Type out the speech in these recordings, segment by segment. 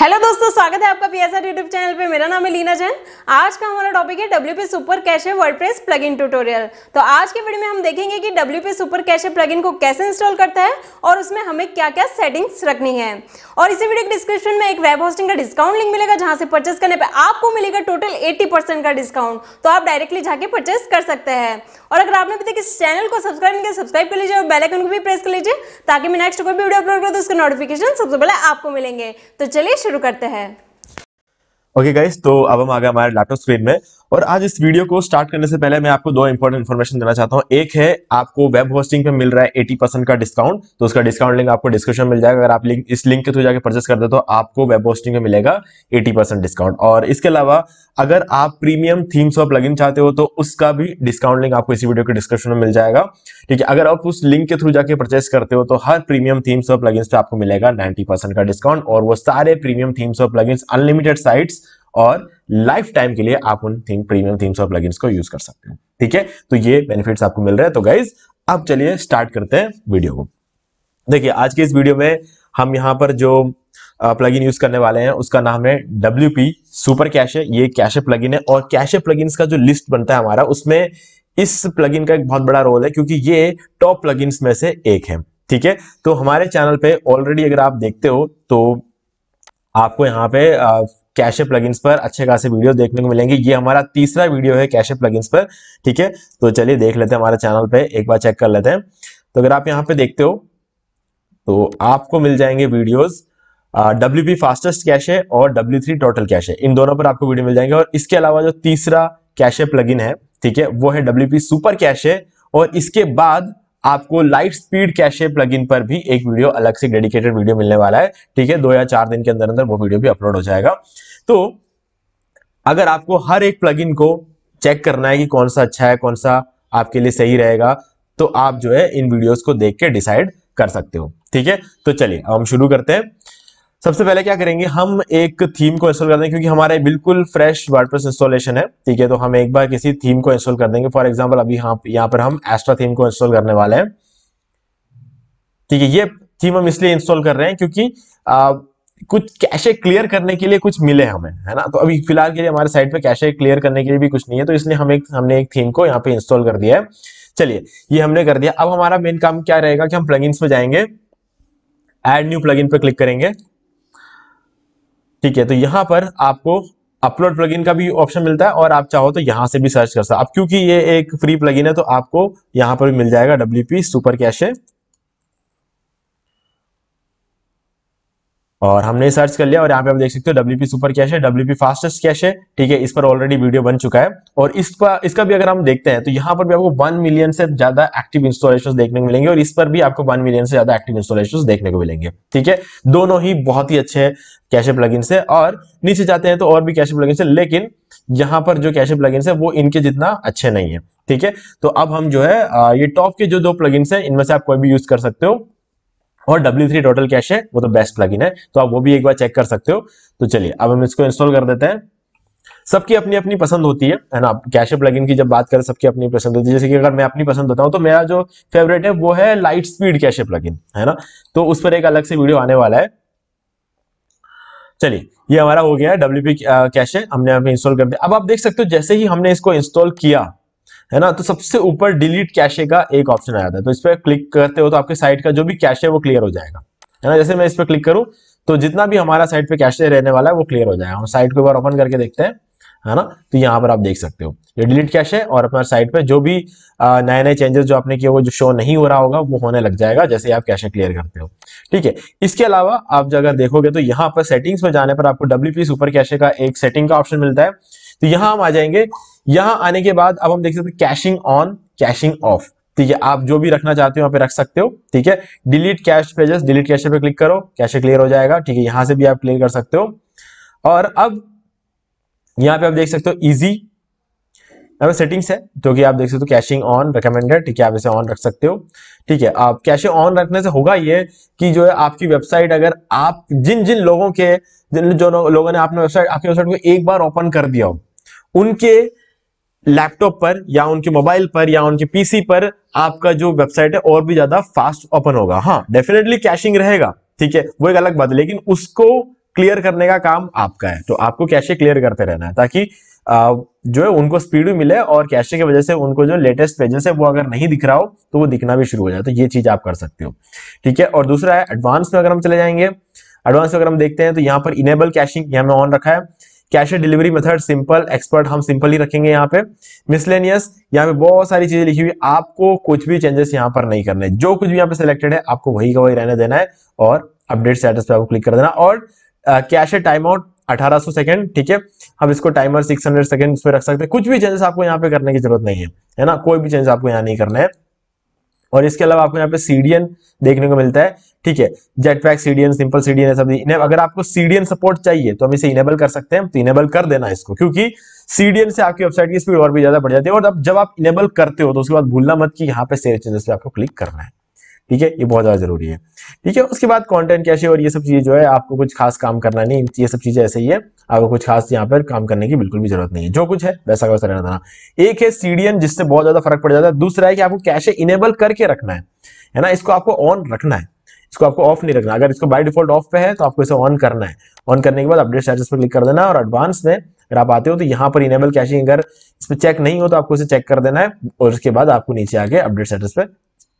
hello दोस्तों स्वागत है आपका पीएसआर यूट्यूब चैनल पे मेरा नाम है लीना जैन आज का हमारा टॉपिक है W super cache WordPress plugin tutorial तो आज के वीडियो में हम देखेंगे कि डब्ल्यू सुपर कैशे प्लगइन को कैसे इंस्टॉल करता है और उसमें हमें क्या क्या सेटिंग्स रखनी है और इसी वीडियो के डिस्क्रिप्शन में एक वेब होस्टिंग का डिस्काउंट लिंक मिलेगा जहाँ से परचेस करने पर आपको मिलेगा टोटल एट्टी का डिस्काउंट तो आप डायरेक्टली जाके परचेस कर सकते हैं और अगर आपने अभी तक इस चैनल को सब्सक्राइब किया सब्सक्राइब कर लीजिए और बेलाइकन को भी प्रेस कर लीजिए ताकि मैं नेक्स्ट कोई भी वीडियो अपलोड करूँ तो उसके नोटिफिकेशन सबसे पहले आपको मिलेंगे तो चलिए शुरू करते हैं ओके okay गाइस तो अब हम आ गए हमारे लैपटॉप स्क्रीन में और आज इस वीडियो को स्टार्ट करने से पहले मैं आपको दो इंपॉर्टेंट इन्फॉर्मेशन देना चाहता हूँ एक है आपको वेब होस्टिंग पे मिल रहा है 80 परसेंट का डिस्काउंट तो उसका डिस्काउंट लिंक आपको डिस्क्रिप्शन मिल जाएगा अगर आप लिंक इस लिंक के थ्रू जाकर परचेस करते तो आपको वेब होस्टिंग पे मिलेगा एटी परसेंट डिस्काउंट और इसके अलावा अगर आप प्रीमियम थीम्स और प्लगइन चाहते हो तो उसका भी डिस्काउंट लिंक आपको इसी वीडियो के डिस्क्रिप्शन में मिल जाएगा ठीक है अगर आप उस लिंक के थ्रू जाके परचेस करते हो तो हर प्रीमियम थीम्स और प्लगइन्स पे आपको मिलेगा नाइनटी परसेंट का डिस्काउंट और वो सारे प्रीमियम थीम्स और प्लगइन्स अनलिमिटेड साइट्स और लाइफ टाइम के लिए आप उन थीम प्रीमियम थीम्स और प्लगइन्स को यूज कर सकते हैं ठीक है तो ये बेनिफिट्स आपको मिल रहे हैं तो गाइज अब चलिए स्टार्ट करते हैं वीडियो को देखिए आज के इस वीडियो में हम यहाँ पर जो प्लगइन यूज करने वाले हैं उसका नाम है डब्ल्यू पी सुपर कैश है ये कैशे प्लगइन है और कैशे प्लगइन्स का जो लिस्ट बनता है हमारा उसमें इस प्लगइन का एक बहुत बड़ा रोल है क्योंकि ये टॉप प्लगइन्स में से एक है ठीक है तो हमारे चैनल पे ऑलरेडी अगर आप देखते हो तो आपको यहाँ पे कैशे प्लगइन्स पर अच्छे खासे वीडियो देखने को मिलेंगे ये हमारा तीसरा वीडियो है कैशे प्लगइन्स पर ठीक है तो चलिए देख लेते हैं हमारे चैनल पे एक बार चेक कर लेते हैं तो अगर आप यहाँ पे देखते हो तो आपको मिल जाएंगे videos W P fastest cache है और डब्ल्यू थ्री टोटल कैश है इन दोनों पर आपको वीडियो मिल जाएंगे और इसके अलावा जो तीसरा कैशे प्लगइन है ठीक है वो है डब्ल्यू पी सुपर कैश है और इसके बाद आपको लाइट स्पीड कैशे प्लगइन पर भी एक वीडियो अलग से डेडिकेटेड वीडियो मिलने वाला है ठीक है दो या चार दिन के अंदर अंदर वो वीडियो भी अपलोड हो जाएगा तो अगर आपको हर एक प्लग को चेक करना है कि कौन सा अच्छा है कौन सा आपके लिए सही रहेगा तो आप जो है इन वीडियोस को देख के डिसाइड कर सकते हो ठीक है तो चलिए अब हम शुरू करते हैं सबसे पहले क्या करेंगे हम एक थीम को इंस्टॉल कर देंगे क्योंकि हमारे बिल्कुल फ्रेश वर्डप्रेस इंस्टॉलेशन है ठीक है तो हम एक बार किसी थीम को इंस्टॉल कर देंगे फॉर एग्जाम्पल अभी हाँ, यहाँ पर हम एस्ट्रा थीम को इंस्टॉल करने वाले हैं ठीक है ये थीम हम इसलिए इंस्टॉल कर रहे हैं क्योंकि आ, कुछ कैशे क्लियर करने के लिए कुछ मिले हमें है ना तो अभी फिलहाल के लिए हमारे साइट पे कैशे क्लियर करने के लिए भी कुछ नहीं है तो इसलिए हम एक हमने एक थीम को यहाँ पे इंस्टॉल कर दिया है चलिए ये हमने कर दिया अब हमारा मेन काम क्या रहेगा कि हम प्लगइन्स पे जाएंगे एड न्यू प्लगइन पे क्लिक करेंगे ठीक है तो यहाँ पर आपको अपलोड प्लगइन का भी ऑप्शन मिलता है और आप चाहो तो यहाँ से भी सर्च कर सकते अब क्योंकि ये एक फ्री प्लगइन है तो आपको यहाँ पर भी मिल जाएगा डब्ल्यू सुपर सुपर कैशे और हमने सर्च कर लिया और यहाँ पे आप देख सकते हो डब्ल्यू सुपर कैश है डब्ल्यू फास्टेस्ट कैश है ठीक है इस पर ऑलरेडी वीडियो बन चुका है और इस पर इसका भी अगर हम देखते हैं तो यहाँ पर भी आपको वन मिलियन से ज्यादा एक्टिव इंस्टॉलेशन देखने को मिलेंगे और इस पर भी आपको वन मिलियन से ज्यादा एक्टिव इंस्टॉलेशन देखने को मिलेंगे ठीक है दोनों ही बहुत ही अच्छे प्लग इन है और नीचे जाते हैं तो और भी प्लग इन है लेकिन यहाँ पर जो प्लग इन है वो इनके जितना अच्छे नहीं है ठीक है तो अब हम जो है ये टॉप के जो दो प्लगइन्स हैं इनमें से आप कोई भी यूज कर सकते हो और थ्री टोटल कैश है वो तो बेस्ट प्लगइन है तो आप वो भी एक बार चेक कर सकते हो तो चलिए अब हम इसको इंस्टॉल कर देते हैं सबकी अपनी अपनी पसंद होती है है ना कैश प्लगइन की जब बात करें सबकी अपनी पसंद होती है जैसे कि अगर मैं अपनी पसंद होता हूँ तो मेरा जो फेवरेट है वो है लाइट स्पीड कैश लगिन है ना तो उस पर एक अलग से वीडियो आने वाला है चलिए ये हमारा हो गया है डब्ल्यू पी कैश है हमने यहाँ पे इंस्टॉल कर दिया अब आप देख सकते हो जैसे ही हमने इसको इंस्टॉल किया है ना तो सबसे ऊपर डिलीट कैशे का एक ऑप्शन आया था तो इस पर क्लिक करते हो तो आपके साइट का जो भी कैश है वो क्लियर हो जाएगा है ना जैसे मैं इस पर क्लिक करूँ तो जितना भी हमारा साइट पे कैशे रहने वाला है वो क्लियर हो जाएगा हम साइट को एक बार ओपन करके देखते हैं है ना तो यहाँ पर आप देख सकते हो ये डिलीट कैश है और अपना साइट पे जो भी नए नए चेंजेस जो आपने किए वो जो शो नहीं हो रहा होगा वो होने लग जाएगा जैसे आप कैशे क्लियर करते हो ठीक है इसके अलावा आप अगर देखोगे तो यहाँ पर सेटिंग्स में जाने पर आपको डब्ल्यू सुपर कैशे का एक सेटिंग का ऑप्शन मिलता है तो यहाँ हम आ जाएंगे यहां आने के बाद अब हम देख सकते कैशिंग ऑन कैशिंग ऑफ ठीक है आप जो भी रखना चाहते हो यहाँ पे रख सकते हो ठीक है delete cache pages delete cache पे क्लिक करो कैश क्लियर हो जाएगा ठीक है यहां से भी आप क्लियर कर सकते हो और अब यहाँ पे आप देख सकते हो इजी अब सेटिंग्स है जो कि आप देख सकते हो कैशिंग ऑन रिकमेंडेड ठीक है आप इसे ऑन रख सकते हो ठीक है आप कैशिंग ऑन रखने से होगा ये कि जो है आपकी वेबसाइट अगर आप जिन जिन लोगों के जिन जो लोगों ने आपने वेबसाइट आपकी वेबसाइट को एक बार ओपन कर दिया हो उनके लैपटॉप पर या उनके मोबाइल पर या उनके पीसी पर आपका जो वेबसाइट है और भी ज्यादा फास्ट ओपन होगा हाँ डेफिनेटली कैशिंग रहेगा ठीक है वो एक अलग बात है लेकिन उसको क्लियर करने का काम आपका है तो आपको कैशे क्लियर करते रहना है ताकि जो है उनको स्पीड भी मिले और कैशे की वजह से उनको जो लेटेस्ट पेजेस है वो अगर नहीं दिख रहा हो तो वो दिखना भी शुरू हो जाए तो ये चीज आप कर सकते हो ठीक है और दूसरा है एडवांस में अगर हम चले जाएंगे एडवांस में अगर हम देखते हैं तो यहाँ पर इनेबल कैशिंग यहाँ में ऑन रखा है cache on delivery method simple expert हम सिंपल ही रखेंगे यहाँ पे मिसलेनियस यहाँ पे बहुत सारी चीजें लिखी हुई आपको कुछ भी चेंजेस यहाँ पर नहीं करने जो कुछ भी यहाँ पे सिलेक्टेड है आपको वही का वही रहने देना है और अपडेट स्टेटस पे आपको क्लिक कर देना और कैश है टाइम आउट 1800 सेकंड ठीक है हम इसको टाइमर 600 सेकेंड पे रख सकते हैं कुछ भी चेंजेस आपको यहाँ पे करने की जरूरत नहीं है है ना कोई भी चेंज आपको यहाँ नहीं करना है और इसके अलावा आपको यहाँ पे सीडियन देखने को मिलता है ठीक है Jetpack CDN simple CDN सब अगर आपको सीडियन सपोर्ट चाहिए तो हम इसे इनेबल कर सकते हैं तो इनेबल कर देना इसको क्योंकि सीडीएन से आपकी वेबसाइट की स्पीड और भी ज्यादा बढ़ जाती है और अब जब आप इनेबल करते हो तो उसके बाद भूलना मत कि यहाँ पे सेल चेंजेस पे आपको क्लिक करना है ठीक है ये बहुत ज़्यादा जरूरी है ठीक है उसके बाद कंटेंट कैसे और ये सब चीज़ें जो है आपको कुछ खास काम करना नहीं ये सब चीज़ें ऐसे ही है आपको कुछ खास यहाँ पर काम करने की बिल्कुल भी जरूरत नहीं है जो कुछ है वैसा वैसा रहना था एक है सीडीएन जिससे बहुत ज़्यादा फर्क पड़ जाता है दूसरा है कि आपको कैशे इनेबल करके रखना है है ना इसको आपको ऑन रखना है इसको आपको ऑफ नहीं रखना अगर इसको बाय डिफॉल्ट ऑफ पे है तो आपको इसे ऑन करना है ऑन करने के बाद अपडेट स्टेटस पर क्लिक कर देना है और एडवांस में अगर आप आते हो तो यहाँ पर इनेबल कैशिंग अगर इस पर चेक नहीं हो तो आपको इसे चेक कर देना है और उसके बाद आपको नीचे आके अपडेट स्टेटस पे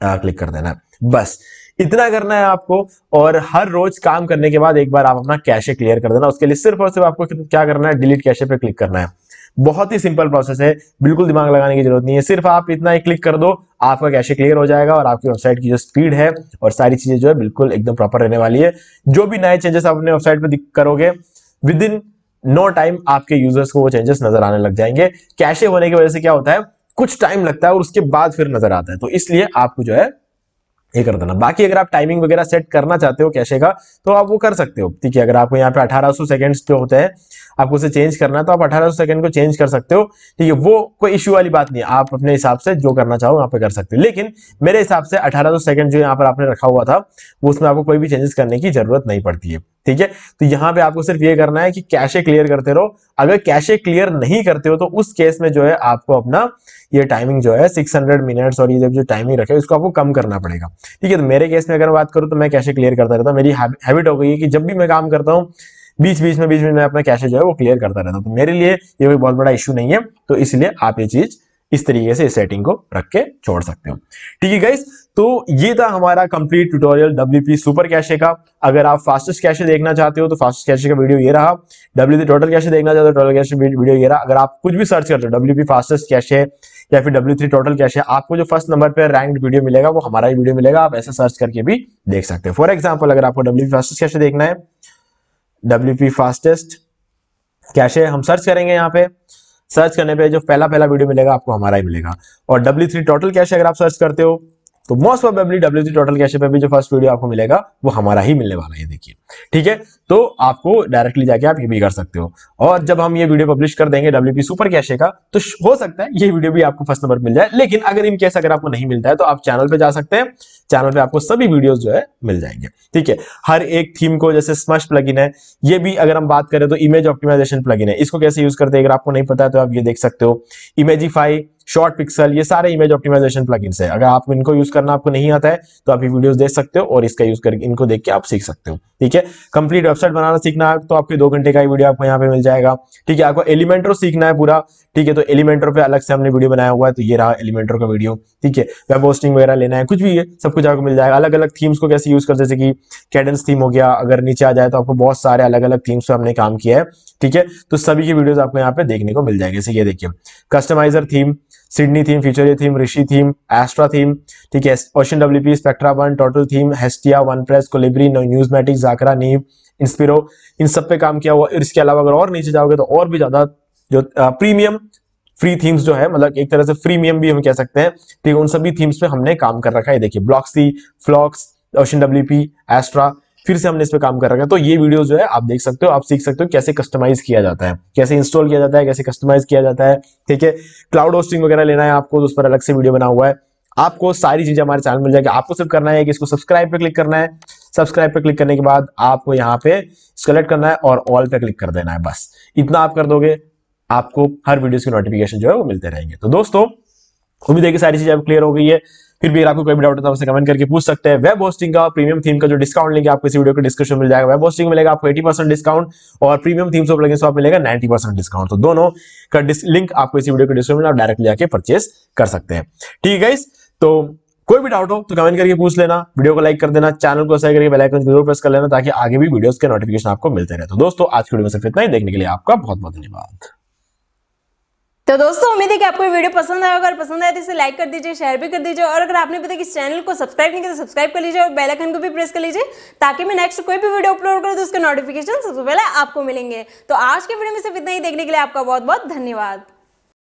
क्लिक कर देना है बस इतना करना है आपको और हर रोज काम करने के बाद एक बार आप अपना कैशे क्लियर कर देना उसके लिए सिर्फ और सिर्फ आपको क्या करना है डिलीट कैशे पे क्लिक करना है बहुत ही सिंपल प्रोसेस है बिल्कुल दिमाग लगाने की जरूरत नहीं है सिर्फ आप इतना ही क्लिक कर दो आपका कैशे क्लियर हो जाएगा और आपकी वेबसाइट की जो स्पीड है और सारी चीजें जो है बिल्कुल एकदम प्रॉपर रहने वाली है जो भी नए चेंजेस आप अपने वेबसाइट पर करोगे विद इन नो टाइम आपके यूजर्स को वो चेंजेस नजर आने लग जाएंगे कैशे होने की वजह से क्या होता है कुछ टाइम लगता है और उसके बाद फिर नजर आता है तो इसलिए आपको जो है ये कर देना बाकी अगर आप टाइमिंग वगैरह सेट करना चाहते हो कैसे का तो आप वो कर सकते हो ठीक है अगर आपको यहाँ पे 1800 सेकंड्स जो होते हैं आपको उसे चेंज करना है तो आप 1800 सेकंड को चेंज कर सकते हो ठीक है वो कोई इश्यू वाली बात नहीं है आप अपने हिसाब से जो करना चाहो यहाँ पे कर सकते हो लेकिन मेरे हिसाब से 1800 सेकंड जो यहाँ पर आपने रखा हुआ था वो उसमें आपको कोई भी चेंजेस करने की जरूरत नहीं पड़ती है ठीक है तो यहां पे आपको सिर्फ ये करना है कि कैशे क्लियर करते रहो अगर कैशे क्लियर नहीं करते हो तो उस केस में जो है आपको अपना ये टाइमिंग जो है 600 मिनट्स और ये जब जो टाइमिंग रखे उसको आपको कम करना पड़ेगा ठीक है तो मेरे केस में अगर बात करूँ तो मैं कैशे क्लियर करता रहता हूँ मेरी हैबिट हो गई है कि जब भी मैं काम करता हूँ बीच बीच में बीच बीच में अपना कैशे जो है वो क्लियर करता रहता हूँ तो मेरे लिए ये कोई बहुत बड़ा इशू नहीं है तो इसलिए आप ये चीज़ इस तरीके से सेटिंग को रख के छोड़ सकते हो ठीक है गाइस तो ये था हमारा complete tutorial W super cache का अगर आप फास्टेस्ट कैशे देखना चाहते हो तो फास्टेस्ट कैशे का वीडियो ये रहा डब्ल्यू टोटल कैशे देखना चाहते हो टोटल कैशे वीडियो ये रहा अगर आप कुछ भी सर्च करते हो डब्ल्यू फास्टेस्ट कैशे या फिर डब्ल्यू टोटल कैशे आपको जो फर्स्ट नंबर पर रैंक्ड वीडियो मिलेगा वो हमारा ही वीडियो मिलेगा आप ऐसे सर्च करके भी देख सकते हो फॉर एग्जाम्पल अगर आपको डब्ल्यू फास्टेस्ट कैशे देखना है डब्ल्यू फास्टेस्ट कैशे हम सर्च करेंगे यहाँ पे सर्च करने पे जो पहला पहला वीडियो मिलेगा आपको हमारा ही मिलेगा और डब्ल्यू थ्री टोटल कैश अगर आप सर्च करते हो तो most of W three total cache पे भी जो फर्स्ट वीडियो आपको मिलेगा वो हमारा ही मिलने वाला है देखिए ठीक है तो आपको डायरेक्टली जाके आप ये भी कर सकते हो और जब हम ये वीडियो पब्लिश कर देंगे डब्ल्यू सुपर कैशे का तो हो सकता है ये वीडियो भी आपको फर्स्ट नंबर मिल जाए लेकिन अगर इन केस अगर आपको नहीं मिलता है तो आप चैनल पर जा सकते हैं चैनल पे आपको सभी वीडियोस जो है मिल जाएंगे ठीक है हर एक थीम को जैसे स्मश प्लगइन है ये भी अगर हम बात करें तो इमेज ऑप्टिमाइजेशन प्लग है इसको कैसे यूज करते हैं अगर आपको नहीं पता है तो आप ये देख सकते हो इमेजीफाई शॉर्ट पिक्सल ये सारे इमेज ऑप्टिमाइजेशन प्लगिन है अगर आप इनको यूज करना आपको नहीं आता है तो आप ये वीडियो देख सकते हो और इसका यूज करके इनको देख के आप सीख सकते हो ठीक है ठीक है कंप्लीट वेबसाइट बनाना सीखना है तो आपके दो घंटे का ही वीडियो आपको यहाँ पे मिल जाएगा ठीक है आपको एलिमेंटर सीखना है पूरा ठीक है तो एलिमेंटर पे अलग से हमने वीडियो बनाया हुआ है तो ये रहा एलिमेंटर का वीडियो ठीक है वेब होस्टिंग वगैरह लेना है कुछ भी है सब कुछ आपको मिल जाएगा अलग अलग थीम्स को कैसे यूज कर जैसे कि कैडेंस थीम हो गया अगर नीचे आ जाए तो आपको बहुत सारे अलग अलग थीम्स पर हमने काम किया है ठीक है तो सभी की वीडियो आपको यहाँ पे देखने को मिल जाएगा जैसे ये देखिए customiser theme Sydney theme future theme Rishi theme Astra theme ठीक है Ocean W P Spectra one total theme Hestia OnePress Colibri Newsmatic Zakra Neve Inspiro इन सब पे काम किया हुआ और इसके अलावा अगर और नीचे जाओगे तो और भी ज्यादा जो प्रीमियम फ्री थीम्स जो है मतलब एक तरह से फ्रीमियम भी हम कह सकते हैं ठीक है उन सभी थीम्स पे हमने काम कर रखा है देखिए Blocksy Flox Ocean W P Astra फिर से हमने इस पर काम कर रखा है तो ये वीडियो जो है आप देख सकते हो आप सीख सकते हो कैसे कस्टमाइज किया जाता है कैसे इंस्टॉल किया जाता है कैसे कस्टमाइज किया जाता है ठीक है क्लाउड होस्टिंग वगैरह लेना है आपको तो उस पर अलग से वीडियो बना हुआ है आपको सारी चीजें हमारे चैनल मिल जाएगी आपको सिर्फ करना है कि इसको सब्सक्राइब पर क्लिक करना है सब्सक्राइब पर क्लिक करने के बाद आपको यहाँ पे सेलेक्ट करना है और ऑल पे क्लिक कर देना है बस इतना आप कर दोगे आपको हर वीडियो की नोटिफिकेशन जो है वो मिलते रहेंगे तो दोस्तों उम्मीद है कि सारी चीजें अब क्लियर हो गई है फिर भी अगर आपको कोई भी डाउट होता है कमेंट करके पूछ सकते हैं वेब होस्टिंग का प्रीमियम थीम का जो डिस्काउंट लेंगे आपको इस वीडियो के डिस्क्रिप्शन मिल जाएगा वेब होस्टिंग मिलेगा आपको एटी परसेंट डिस्काउंट और प्रीमियम थीम सब लगे आप मिलेगा नाइन्टी परसेंट डिस्काउंट तो दोनों का लिंक आपको इस वीडियो के डिस्क्रिप्शन में आप डायरेक्टली जाकर परचेस कर सकते हैं ठीक है तो कोई भी डाउट हो तो कमेंट करके पूछ लेना वीडियो को लाइक कर देना चैनल को सही करके बेल आइकन जरूर प्रेस कर लेना ताकि आगे भी वीडियोस के नोटिफिकेशन आपको मिलते रहे तो दोस्तों आज की वीडियो में सिर्फ इतना ही देखने के लिए आपका बहुत बहुत धन्यवाद तो दोस्तों उम्मीद है कि आपको वीडियो पसंद आया अगर पसंद आया तो इसे लाइक कर दीजिए शेयर भी कर दीजिए और अगर आपने पता कि इस चैनल को सब्सक्राइब नहीं किया तो सब्सक्राइब कर लीजिए और बेल आइकन को भी प्रेस कर लीजिए ताकि मैं नेक्स्ट कोई भी वीडियो अपलोड करूँ तो उसके नोटिफिकेशन सबसे पहले आपको मिलेंगे तो आज के वीडियो में सिर्फ इतना ही देखने के लिए आपका बहुत बहुत धन्यवाद